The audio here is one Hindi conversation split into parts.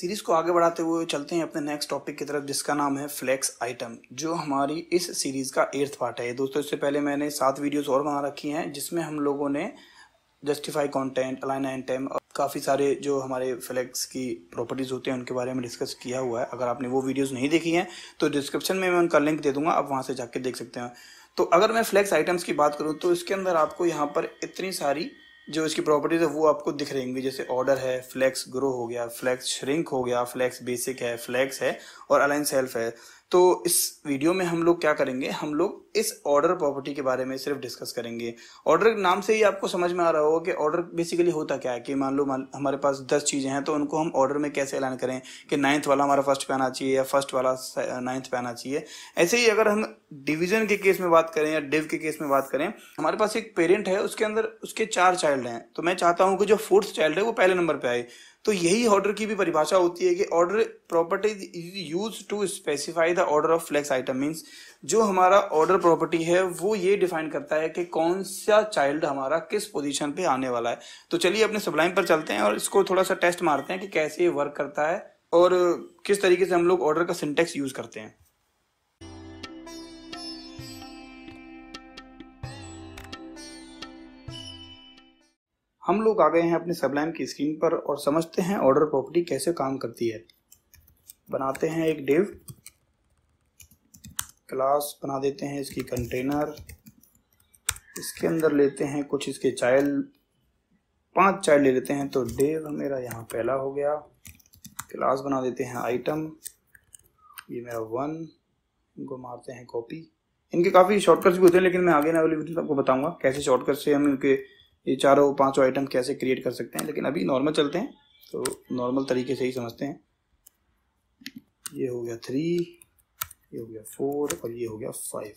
सीरीज को आगे बढ़ाते हुए चलते हैं अपने नेक्स्ट टॉपिक की तरफ जिसका नाम है फ्लेक्स आइटम जो हमारी इस सीरीज का एर्थ पार्ट है दोस्तों इससे पहले मैंने सात वीडियोस और बना रखी हैं जिसमें हम लोगों ने जस्टिफाई कंटेंट अलाइन आइटम और काफ़ी सारे जो हमारे फ्लेक्स की प्रॉपर्टीज़ होते हैं उनके बारे में डिस्कस किया हुआ है अगर आपने वो वीडियोज़ नहीं देखी हैं तो डिस्क्रिप्शन में मैं उनका लिंक दे दूंगा आप वहाँ से जाके देख सकते हैं तो अगर मैं फ्लेक्स आइटम्स की बात करूँ तो इसके अंदर आपको यहाँ पर इतनी सारी जो इसकी प्रॉपर्टीज है वो आपको दिख रही होंगी जैसे ऑर्डर है फ्लैक्स ग्रो हो गया फ्लैक्स श्रिंक हो गया फ्लैक्स बेसिक है फ्लैक्स है और अलाइन सेल्फ है तो इस वीडियो में हम लोग क्या करेंगे हम लोग इस ऑर्डर प्रॉपर्टी के बारे में सिर्फ डिस्कस करेंगे ऑर्डर नाम से ही आपको समझ में आ रहा होगा कि ऑर्डर बेसिकली होता क्या है कि मान लो हमारे पास दस चीज़ें हैं तो उनको हम ऑर्डर में कैसे ऐलान करें कि नाइन्थ वाला हमारा फर्स्ट पे आना चाहिए या फर्स्ट वाला नाइन्थ पे आना चाहिए ऐसे ही अगर हम डिवीजन के केस में बात करें या डिव के केस में बात करें हमारे पास एक पेरेंट है उसके अंदर उसके चार चाइल्ड हैं तो मैं चाहता हूँ कि जो फोर्थ चाइल्ड है वो पहले नंबर पर आए तो यही ऑर्डर की भी परिभाषा होती है कि order property is use to specify the order of flex item means जो हमारा ऑर्डर प्रॉपर्टी है वो ये डिफाइन करता है कि कौन सा चाइल्ड हमारा किस पोजीशन पे आने वाला है तो चलिए अपने सबलाइन पर चलते हैं और इसको थोड़ा सा टेस्ट मारते हैं कि कैसे ये वर्क करता है और किस तरीके से हम लोग ऑर्डर का सिंटेक्स यूज करते हैं हम लोग आ गए हैं अपने सबलाइन की स्क्रीन पर और समझते हैं ऑर्डर प्रॉपर्टी कैसे काम करती है बनाते हैं एक डिव क्लास बना देते हैं इसकी कंटेनर इसके अंदर लेते हैं कुछ इसके चाइल्ड पांच चाइल्ड ले लेते हैं तो डिव मेरा यहाँ पहला हो गया क्लास बना देते हैं आइटम ये मेरा वन इनको मारते हैं कॉपी इनके काफ़ी शॉर्टकट्स भी होते हैं लेकिन मैं आगे ना वाली वीडियो आपको बताऊंगा कैसे शॉर्टकट से हम इनके ये चारों पांचों आइटम कैसे क्रिएट कर सकते हैं लेकिन अभी नॉर्मल चलते हैं तो नॉर्मल तरीके से ही समझते हैं ये हो गया थ्री ये हो गया फोर और ये हो गया फाइव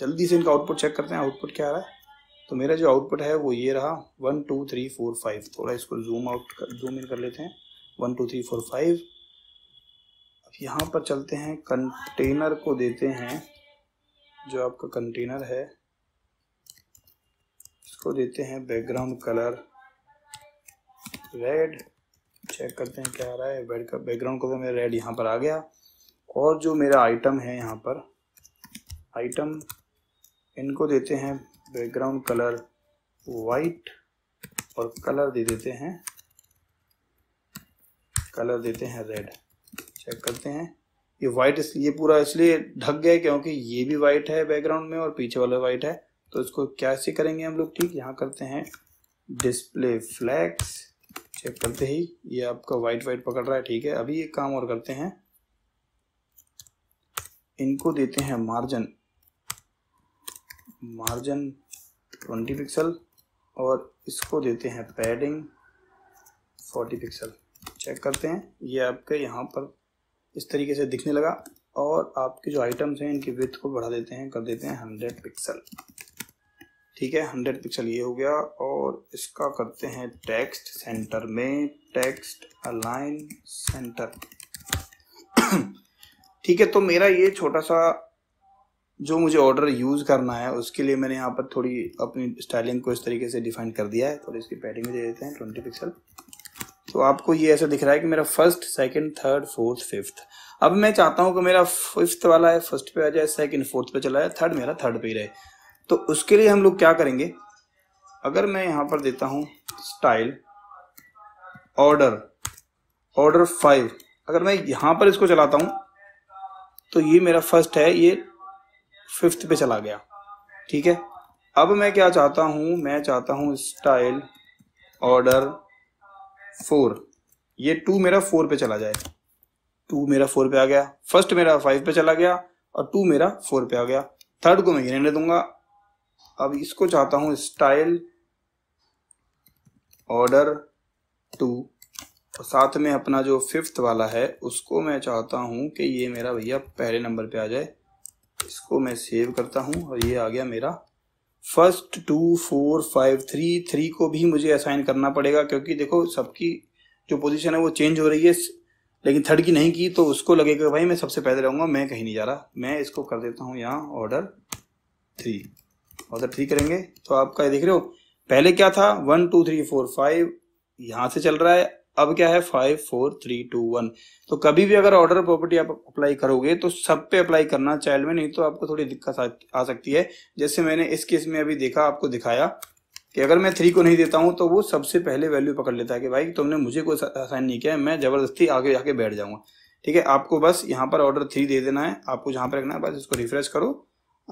जल्दी से इनका आउटपुट चेक करते हैं आउटपुट क्या आ रहा है तो मेरा जो आउटपुट है वो ये रहा one two three four five थोड़ा इसको जूम आउट कर जूम इन कर लेते हैं one two three four five अब यहाँ पर चलते हैं कंटेनर को देते हैं जो आपका कंटेनर है इसको देते हैं बैकग्राउंड कलर रेड चेक करते हैं क्या आ रहा है बेड का बैकग्राउंड कलर मेरा रेड यहाँ पर आ गया और जो मेरा आइटम है यहाँ पर आइटम इनको देते हैं बैकग्राउंड कलर वाइट और कलर दे देते हैं कलर देते हैं रेड चेक करते हैं ये वाइट ये पूरा इसलिए ढक गया क्योंकि ये भी वाइट है बैकग्राउंड में और पीछे वाला वाइट है तो इसको कैसे करेंगे हम लोग ठीक यहाँ करते हैं डिस्प्ले फ्लैक्स चेक करते ही ये आपका वाइट वाइट पकड़ रहा है ठीक है अभी एक काम और करते हैं इनको देते हैं मार्जिन मार्जिन 20 पिक्सल और इसको देते हैं पैडिंग 40 पिक्सल चेक करते हैं ये आपके यहाँ पर इस तरीके से दिखने लगा और आपके जो आइटम्स हैं इनकी विथ को बढ़ा देते हैं कर देते हैं 100 पिक्सल ठीक है हंड्रेड पिक्सल ये हो गया और इसका करते हैं टेक्स्ट सेंटर में टेक्स्ट अलाइन सेंटर ठीक है तो मेरा ये छोटा सा जो मुझे ऑर्डर यूज़ करना है उसके लिए मैंने यहाँ पर थोड़ी अपनी स्टाइलिंग को इस तरीके से डिफाइन कर दिया है थोड़ी इसकी पैडिंग दे देते हैं ट्वेंटी पिक्सल तो आपको ये ऐसा दिख रहा है कि मेरा first second third fourth fifth अब मैं चाहता हूँ कि मेरा फिफ्थ वाला है फर्स्ट पे आ जाए सेकंड फोर्थ पे चला जाए थर्ड मेरा थर्ड पे ही रहे तो उसके लिए हम लोग क्या करेंगे अगर मैं यहां पर देता हूं स्टाइल ऑर्डर ऑर्डर फाइव अगर मैं यहां पर इसको चलाता हूं तो ये मेरा फर्स्ट है ये फिफ्थ पे चला गया ठीक है अब मैं क्या चाहता हूं मैं चाहता हूं स्टाइल ऑर्डर फोर ये टू मेरा फोर पे चला जाए टू मेरा फोर पे आ गया फर्स्ट मेरा फाइव पे चला गया और टू मेरा फोर पे आ गया थर्ड को मैं रहने दूंगा अब इसको चाहता हूँ स्टाइल ऑर्डर टू और साथ में अपना जो फिफ्थ वाला है उसको मैं चाहता हूँ कि ये मेरा भैया पहले नंबर पे आ जाए इसको मैं सेव करता हूँ और ये आ गया मेरा first two four five three three को भी मुझे असाइन करना पड़ेगा क्योंकि देखो सबकी जो पोजीशन है वो चेंज हो रही है लेकिन थर्ड की नहीं की तो उसको लगेगा भाई मैं सबसे पहले रहूँगा मैं कहीं नहीं जा रहा मैं इसको कर देता हूँ यहाँ ऑर्डर थ्री और सर ठीक करेंगे तो आपका देख रहे हो पहले क्या था one two three four five यहाँ से चल रहा है अब क्या है five four three two one तो कभी भी अगर ऑर्डर प्रॉपर्टी आप अप्लाई करोगे तो सब पे अप्लाई करना चाइल्ड में नहीं तो आपको थोड़ी दिक्कत आ सकती है जैसे मैंने इस केस में अभी देखा आपको दिखाया कि अगर मैं थ्री को नहीं देता हूं तो वो सबसे पहले वैल्यू पकड़ लेता है कि भाई तुमने मुझे कोई साइन नहीं किया है मैं जबरदस्ती आगे जाके बैठ जाऊंगा ठीक है आपको बस यहाँ पर ऑर्डर थ्री दे देना है आपको जहां पर रखना है बस इसको रिफ्रेश करो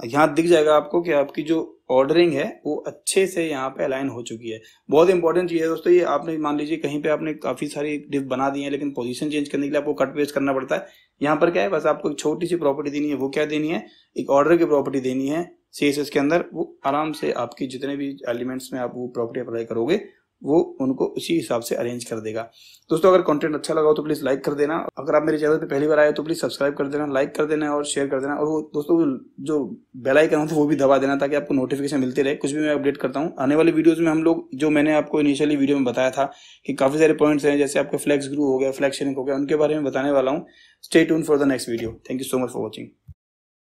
यहाँ दिख जाएगा आपको कि आपकी जो ऑर्डरिंग है वो अच्छे से यहाँ पे अलाइन हो चुकी है बहुत इंपॉर्टेंट चीज़ है दोस्तों ये आपने मान लीजिए कहीं पे आपने काफ़ी सारी डिप बना दी है लेकिन पोजीशन चेंज करने के लिए आपको कट पेस्ट करना पड़ता है यहाँ पर क्या है बस आपको एक छोटी सी प्रॉपर्टी देनी है वो क्या देनी है एक ऑर्डर की प्रॉपर्टी देनी है सी के अंदर वो आराम से आपकी जितने भी एलिमेंट्स में आप वो प्रॉपर्टी अप्लाई करोगे वो उनको उसी हिसाब से अरेंज कर देगा दोस्तों अगर कंटेंट अच्छा लगा हो तो प्लीज़ लाइक कर देना अगर आप मेरे चैनल पे पहली बार आए तो प्लीज़ सब्सक्राइब कर देना लाइक कर देना और शेयर कर देना और वो दोस्तों जो बेल आइकन होता है वो भी दबा देना ताकि आपको नोटिफिकेशन मिलते रहे कुछ भी मैं अपडेट करता हूँ आने वाली वीडियोज़ में हम लोग जो मैंने आपको इनिशियली वीडियो में बताया था कि काफ़ी सारे पॉइंट्स हैं जैसे आपका फ्लैक्स ग्रू हो गया फ्लैक्स शेयरिंग हो गया उनके बारे में बताने वाला हूँ stay tuned for the next video thank you so much for watching